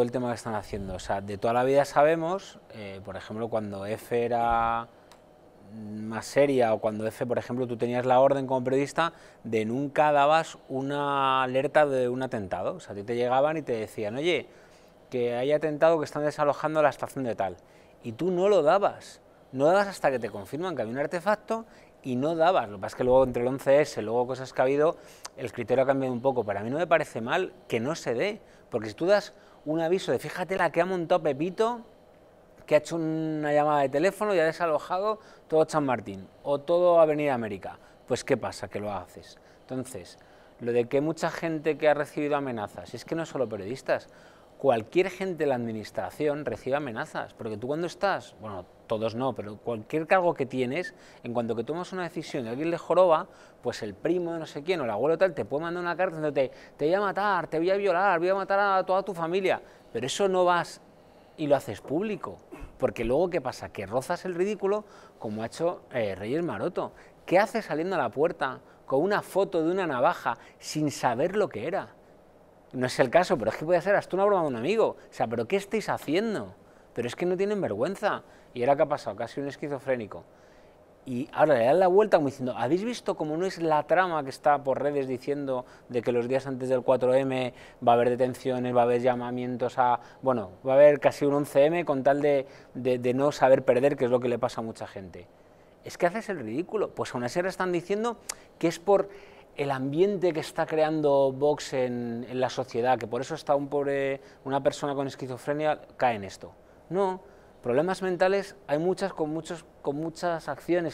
el tema que están haciendo, o sea, de toda la vida sabemos, eh, por ejemplo, cuando F era más seria o cuando F, por ejemplo, tú tenías la orden como periodista de nunca dabas una alerta de un atentado, o sea, a ti te llegaban y te decían, oye, que hay atentado que están desalojando la estación de tal, y tú no lo dabas, no dabas hasta que te confirman que había un artefacto y no dabas. Lo que pasa es que luego entre el 11S, luego cosas que ha habido, el criterio ha cambiado un poco. Para mí no me parece mal que no se dé, porque si tú das un aviso de fíjate la que ha montado Pepito, que ha hecho una llamada de teléfono y ha desalojado todo San Martín o todo Avenida América. Pues ¿qué pasa? Que lo haces. Entonces, lo de que mucha gente que ha recibido amenazas, y es que no solo periodistas, cualquier gente de la administración recibe amenazas, porque tú cuando estás, bueno, todos no, pero cualquier cargo que tienes, en cuanto que tomas una decisión y alguien le joroba, pues el primo, no sé quién, o el abuelo tal, te puede mandar una carta diciéndote, te voy a matar, te voy a violar, voy a matar a toda tu familia, pero eso no vas y lo haces público, porque luego, ¿qué pasa? Que rozas el ridículo como ha hecho eh, Reyes Maroto. ¿Qué haces saliendo a la puerta con una foto de una navaja sin saber lo que era? No es el caso, pero es que puede ser hasta una broma de un amigo. O sea, ¿pero qué estáis haciendo? pero es que no tienen vergüenza. Y era que ha pasado, casi un esquizofrénico. Y ahora le dan la vuelta como diciendo, ¿habéis visto cómo no es la trama que está por redes diciendo de que los días antes del 4M va a haber detenciones, va a haber llamamientos a... Bueno, va a haber casi un 11M con tal de, no saber perder, que es lo que le pasa a mucha gente. Es que haces el ridículo. Pues aún así ahora están diciendo que es por el ambiente que está creando Vox en, la sociedad, que por eso está un una persona con esquizofrenia cae en esto. No, problemas mentales hay muchas con, muchos, con muchas acciones